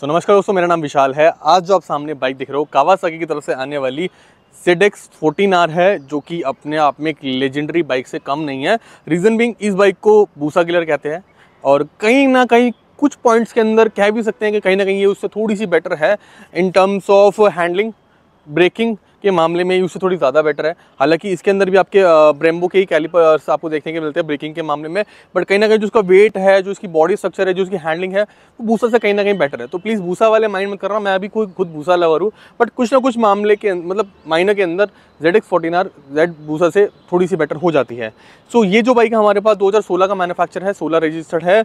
सो so, नमस्कार दोस्तों मेरा नाम विशाल है आज जो आप सामने बाइक देख रहे हो कावासाकी की तरफ से आने वाली सेडेक्स फोर्टीन आर है जो कि अपने आप में एक लेजेंडरी बाइक से कम नहीं है रीज़न बिंग इस बाइक को भूसा किलर कहते हैं और कहीं ना कहीं कुछ पॉइंट्स के अंदर कह भी सकते हैं कि कहीं ना कहीं ये उससे थोड़ी सी बेटर है in terms of handling braking के मामले में उससे थोड़ी ज़्यादा बेटर है हालांकि इसके अंदर भी आपके ब्रेम्बो के ही कैलिपर्स आपको देखने के मिलते हैं ब्रेकिंग के मामले में बट कहीं ना कहीं जो उसका वेट है जो उसकी बॉडी स्ट्रक्चर है जो उसकी हैंडलिंग है वो भूसा से कहीं ना कहीं बेटर है तो प्लीज़ भूसा वाले माइंड में कर रहा हूँ मैं अभी कोई खुद भूसा लवर हूँ बट कुछ ना कुछ मामले के मतलब माइनर के अंदर Z X fourteen R Z भूसा से थोड़ी सी बेटर हो जाती है सो ये जो बाइक हमारे पास दो हज़ार सोलह का मैनुफैक्चर है सोलह रजिस्टर्ड है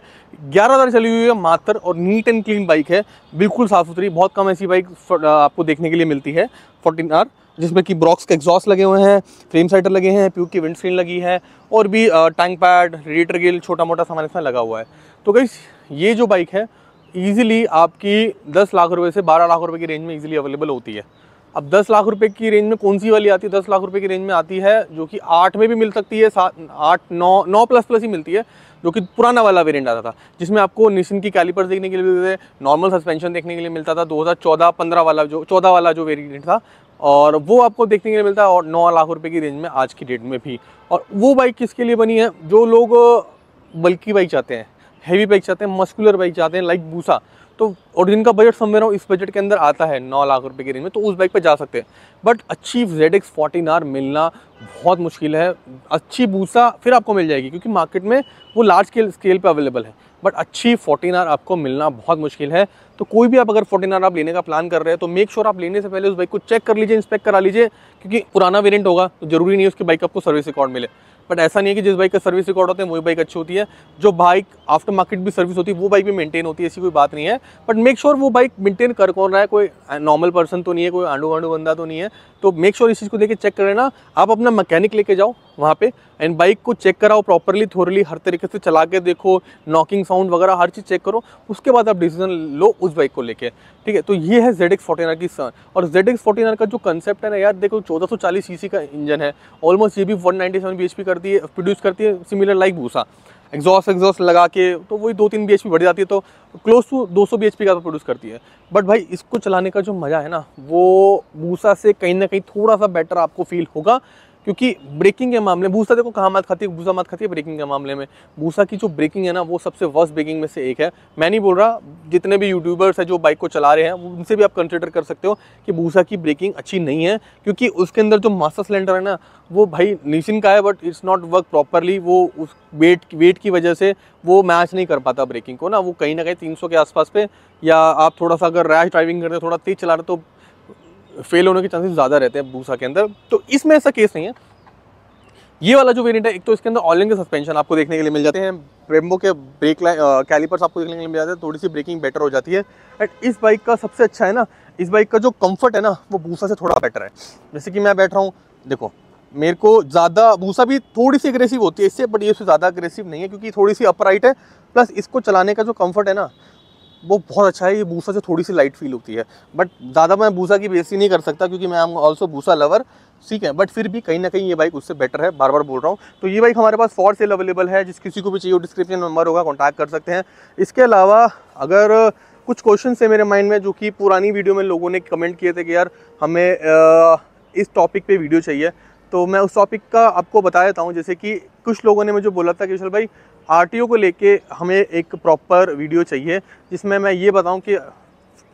ग्यारह हज़ार चली हुई है मात्र और नीट एंड क्लीन बाइक है बिल्कुल साफ सुथरी बहुत कम ऐसी बाइक आपको देखने के लिए मिलती है फोर्टीन आर जिसमें कि ब्रॉक्स के एग्जॉस्ट लगे हुए हैं फ्रेम साइटर लगे हैं प्यू की विंडस्क्रीन लगी है और भी टैंक पैड रेडिएटर गिल छोटा मोटा सामान इसमें लगा हुआ है तो कई ये जो बाइक है ईजिली आपकी दस लाख रुपये से बारह लाख रुपये की रेंज में ईजिली अवेलेबल होती है अब दस लाख रुपए की रेंज में कौन सी वाली आती है दस लाख रुपए की रेंज में आती है जो कि आठ में भी मिल सकती है सात आठ नौ नौ प्लस प्लस ही मिलती है जो कि पुराना वाला वेरिएंट आता था जिसमें आपको निशिन की कैलिपर्स देखने के लिए मिलते थे नॉर्मल सस्पेंशन देखने के लिए मिलता था 2014 पंद्रह वाला जो चौदह वाला जो वेरियंट था और वो आपको देखने के लिए मिलता है और नौ लाख रुपये की रेंज में आज की डेट में भी और वो बाइक किसके लिए बनी है जो लोग बल्कि बाइक चाहते हैं हैवी बाइक चाहते हैं मस्कुलर बाइक चाहते हैं लाइक भूसा तो और जिनका बजट समझ रहा हूँ इस बजट के अंदर आता है नौ लाख रुपए की रेंज में तो उस बाइक पर जा सकते हैं बट अच्छी जेड एक्स फोर्टीन आर मिलना बहुत मुश्किल है अच्छी भूसा फिर आपको मिल जाएगी क्योंकि मार्केट में वो लार्ज स्केल स्केल पर अवेलेबल है बट अच्छी फोर्टीन आर आपको मिलना बहुत मुश्किल है तो कोई भी आप अगर फोर्टीन आर आप लेने का प्लान कर रहे हैं तो मेक श्योर sure आप लेने से पहले उस बाइक को चेक कर लीजिए इंस्पेक्ट करा लीजिए क्योंकि पुराना वेरिएंट होगा तो ज़रूरी नहीं है उसकी बाइक आपको सर्विस रिकॉर्ड मिले बट ऐसा नहीं है कि जिस बाइक का सर्विस रिकॉर्ड होते हैं वही बाइक अच्छी होती है जो बाइक आफ्टर मार्केट भी सर्विस होती है वो बाइक भी मेंटेन होती है ऐसी कोई बात नहीं है बट मेक श्योर वो बाइक मेंटेन कर कौन रहा है कोई नॉर्मल पर्सन तो नहीं है कोई आंडू गांडू बंदा तो नहीं है तो मेक श्योर इस चीज़ को देखिए चेक कर लेना आप अपना मैकेनिक लेके जाओ वहाँ पे एंड बाइक को चेक कराओ प्रॉपरली थोरली हर तरीके से चला के देखो नॉकिंग साउंड वगैरह हर चीज़ चेक करो उसके बाद आप डिसीजन लो उस बाइक को लेके ठीक है तो ये है जेड एक्स की सर और जेड एक्स का जो कंसेप्ट है ना यार देखो 1440 सीसी का इंजन है ऑलमोस्ट ये भी 197 bhp करती है प्रोड्यूस करती है सिमिलर लाइक भूसा एग्जॉस्ट एग्जॉस्ट लगा के तो वही दो तीन बी बढ़ जाती है तो क्लोज टू 200 सौ बी का प्रोड्यूस करती है बट भाई इसको चलाने का जो मज़ा है ना वो भूसा से कहीं ना कहीं थोड़ा सा बेटर आपको फील होगा क्योंकि ब्रेकिंग के मामले भूसा देखो कहाँ मत खाती है भूसा मत खाती है ब्रेकिंग के मामले में भूसा की जो ब्रेकिंग है ना वो सबसे वर्स्ट ब्रेकिंग में से एक है मैं नहीं बोल रहा जितने भी यूट्यूबर्स हैं जो बाइक को चला रहे हैं उनसे भी आप कंसिडर कर सकते हो कि भूसा की ब्रेकिंग अच्छी नहीं है क्योंकि उसके अंदर जो मास्टर सिलेंडर है ना वो भाई निशिन का है but it's not work properly वो उस वेट वेट की वजह से वो मैच नहीं कर पाता ब्रेकिंग को ना वो कहीं ना कहीं तीन के आसपास पे या आप थोड़ा सा अगर रैश ड्राइविंग करते हो थोड़ा तेज़ चला रहे तो फेल होने के चांसेस ज़्यादा रहते हैं भूसा के अंदर तो इसमें ऐसा केस नहीं है ये वाला जो वेरिएंट है एक तो इसके अंदर ऑल के सस्पेंशन आपको देखने के लिए मिल जाते हैं ब्रेम्बो के ब्रेक लाइन कैलिपर्स आपको देखने के लिए मिल जाते हैं थोड़ी सी ब्रेकिंग बेटर हो जाती है एंड इस बाइक का सबसे अच्छा है ना इस बाइक का जो कम्फर्ट है ना वो भूसा से थोड़ा बेटर है जैसे कि मैं बैठ रहा हूँ देखो मेरे को ज़्यादा भूसा भी थोड़ी सी अग्रेसिव होती है इससे बट ये उससे ज़्यादा अग्रेसिव नहीं है क्योंकि थोड़ी सी अपराइट है प्लस इसको चलाने का जो कम्फर्ट है ना वो बहुत अच्छा है ये भूसा से थोड़ी सी लाइट फील होती है बट ज़्यादा मैं भूसा की बेसी नहीं कर सकता क्योंकि मैं आम ऑल्सो भूसा लवर ठीक है बट फिर भी कहीं ना कहीं ये बाइक उससे बेटर है बार बार बोल रहा हूँ तो ये बाइक हमारे पास फॉर सेल अवेलेबल है जिस किसी को भी चाहिए वो डिस्क्रिप्शन नंबर होगा कॉन्टैक्ट कर सकते हैं इसके अलावा अगर कुछ क्वेश्चन है मेरे माइंड में जो कि पुरानी वीडियो में लोगों ने कमेंट किए थे कि यार हमें इस टॉपिक पे वीडियो चाहिए तो मैं उस टॉपिक का आपको बता देता हूँ जैसे कि कुछ लोगों ने मुझे बोला था कि विशाल भाई आर को लेके हमें एक प्रॉपर वीडियो चाहिए जिसमें मैं ये बताऊँ कि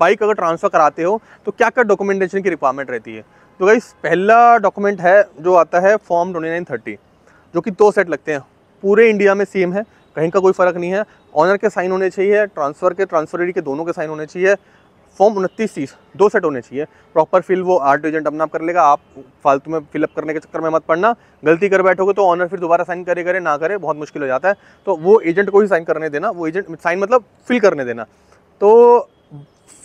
बाइक अगर ट्रांसफ़र कराते हो तो क्या क्या डॉक्यूमेंटेशन की रिक्वायरमेंट रहती है तो भाई पहला डॉक्यूमेंट है जो आता है फॉर्म ट्वेंटी जो कि दो सेट लगते हैं पूरे इंडिया में सेम है कहीं का कोई फ़र्क नहीं है ऑनर के साइन होने चाहिए ट्रांसफ़र के ट्रांसफ़र के दोनों के साइन होने चाहिए फॉर्म उनतीस तीस दो सेट होने चाहिए प्रॉपर फिल वो आर्ट एजेंट अपना कर लेगा आप फालतू में फिलअप करने के चक्कर में मत पड़ना गलती कर बैठोगे तो ऑनर फिर दोबारा साइन करे करे ना करे बहुत मुश्किल हो जाता है तो वो एजेंट को ही साइन करने देना वो एजेंट साइन मतलब फिल करने देना तो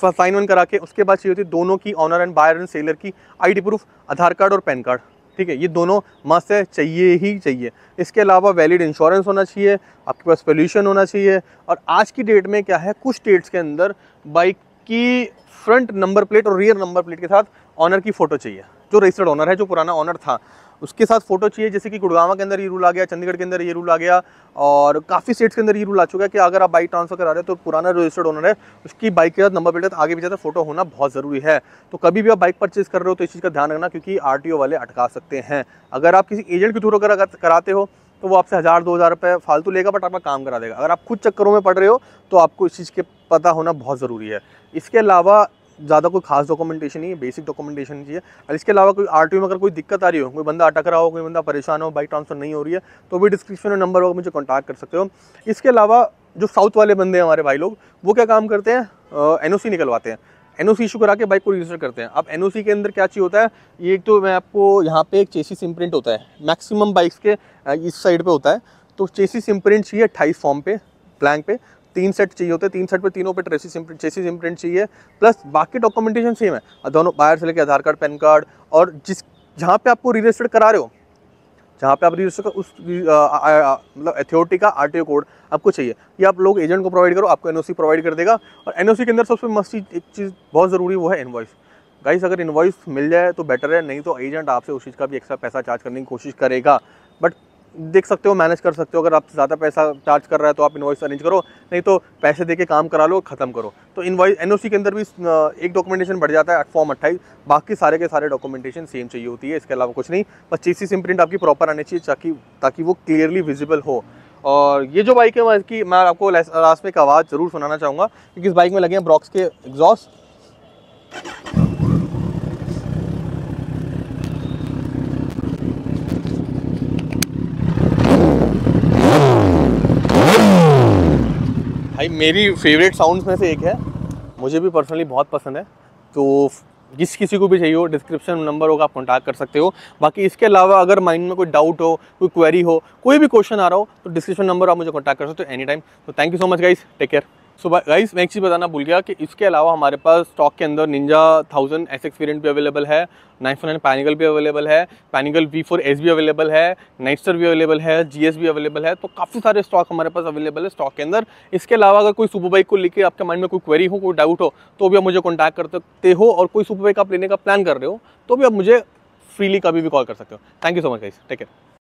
साइन वन करा के उसके बाद चाहिए होती है दोनों की owner and buyer and seller की आई प्रूफ आधार कार्ड और पैन कार्ड ठीक है ये दोनों मस्त है चाहिए ही चाहिए इसके अलावा वैलिड इंश्योरेंस होना चाहिए आपके पास पोल्यूशन होना चाहिए और आज की डेट में क्या है कुछ स्टेट्स के अंदर बाइक कि फ्रंट नंबर प्लेट और रियर नंबर प्लेट के साथ ऑनर की फ़ोटो चाहिए जो रजिस्टर्ड ऑनर है जो पुराना ऑनर था उसके साथ फ़ोटो चाहिए जैसे कि गुड़गावा के अंदर ये रूल आ गया चंडीगढ़ के अंदर ये रूल आ गया और काफ़ी स्टेट्स के अंदर ये रूल आ चुका है कि अगर आप बाइक ट्रांसफ़र करा रहे हो तो पुराना रजिस्टर्ड ऑनर है उसकी बाइक के साथ नंबर प्लेट आगे भी पीछे फोटो होना बहुत ज़रूरी है तो कभी भी आप बाइक परचेज़ कर रहे हो तो इस चीज़ का ध्यान रखना क्योंकि आर वाले अटका सकते हैं अगर आप किसी एजेंट के थ्रू अगर कराते हो तो वो आपसे हज़ार दो हज़ार रुपये फालतू लेगा बट आपका काम करा देगा अगर आप खुद चक्करों में पड़ रहे हो तो आपको इस चीज़ के पता होना बहुत ज़रूरी है इसके अलावा ज़्यादा कोई खास डॉक्यूमेंटेशन नहीं है बेसिक डॉक्यूमेंटेशन चाहिए और इसके अलावा कोई आर में अगर कोई दिक्कत आ रही हो कोई बंदा अटक रहा हो कोई बंदा परेशान हो बाइक ट्रांसफ़र नहीं हो रही है तो भी डिस्क्रिप्शन में नंबर होगा मुझे कॉन्टैक्ट कर सकते हो इसके अलावा जो साउथ वाले बंदे हैं हमारे भाई लोग वो क्या काम करते हैं एन निकलवाते हैं एन ओ इशू करा के बाइक को रजिस्टर करते हैं अब एन के अंदर क्या चीज़ होता है ये तो मैं आपको यहाँ पे एक चेसिस इम्प्रिंट होता है मैक्सिमम बाइक्स के इस साइड पे होता है तो चेसिस इम्प्रिंट चाहिए अट्ठाईस फॉर्म पे ब्लैंक पे तीन सेट चाहिए होते हैं तीन सेट पे तीनों पे ट्रेसिस चेसिस इम्प्रिंट चाहिए प्लस बाकी डॉक्यूमेंटेशन सेम है दोनों बाहर से लेके आधार कार्ड पैन कार्ड और जिस जहाँ पे आपको रजिस्टर्ड करा रहे हो जहाँ पे आप रजिस्टर उस मतलब अथॉरिटी का आर कोड आपको चाहिए या आप लोग एजेंट को प्रोवाइड करो आपको एन प्रोवाइड कर देगा और एन के अंदर सबसे मस्त एक चीज़ बहुत ज़रूरी वो है इन्वाइस गाइस अगर इन्वाइस मिल जाए तो बेटर है नहीं तो एजेंट आपसे उस चीज़ का भी एक्स्ट्रा पैसा चार्ज करने की कोशिश करेगा देख सकते हो मैनेज कर सकते हो अगर आप ज़्यादा पैसा चार्ज कर रहा है तो आप इन्वाइस अरेंज करो नहीं तो पैसे दे के काम करा लो ख़त्म करो तो इन्वाइस एन के अंदर भी एक डॉक्यूमेंटेशन बढ़ जाता है फॉर्म अट्ठाईस बाकी सारे के सारे डॉक्यूमेंटेशन सेम चाहिए होती है इसके अलावा कुछ नहीं बस चीज सिम प्रिंट आपकी प्रॉपर आनी चाहिए ताकि ताकि वो क्लियरली विजिबल हो और ये जो बाइक है मैं आपको लास्ट में एक आवाज़ ज़रूर सुनाना चाहूँगा क्योंकि इस बाइक में लगे हैं ब्रॉक्स के एग्जॉस्ट भाई मेरी फेवरेट साउंड्स में से एक है मुझे भी पर्सनली बहुत पसंद है तो जिस किसी को भी चाहिए हो डिस्क्रिप्शन नंबर होगा आप कॉन्टैक्ट कर सकते हो बाकी इसके अलावा अगर माइंड में कोई डाउट हो कोई क्वेरी हो कोई भी क्वेश्चन आ रहा हो तो डिस्क्रिप्शन नंबर आप मुझे कॉन्टैक्ट कर सकते हो एनी टाइम तो thank you so much guys take care so guys मैं एक चीज़ बताना भूल गया कि इसके अलावा हमारे पास स्टॉक के अंदर निंजा थाउजेंड एस एक्सपीरियंट भी अवेलेबल है नाइन फोर नाइन पैनिकल भी अवेलेबल है पैनिकल वी फोर एस भी अवेलेबल है नाइटस्टर भी अवेलेबल है जी एस भी अवेलेबल है तो काफ़ी सारे स्टॉक हमारे पास अवेलेबल है स्टॉक के अंदर इसके अलावा अगर कोई सुपर बाइक को लेकर आपके माइंड में कोई क्वेरी हो कोई डाउट हो तो भी आप मुझे कॉन्टैक्ट कर सकते हो और कोई सुपर बाइक आप लेने का प्लान कर रहे हो तो भी आप मुझे फ्रीली कभी भी कॉल कर सकते हो thank you so much guys take care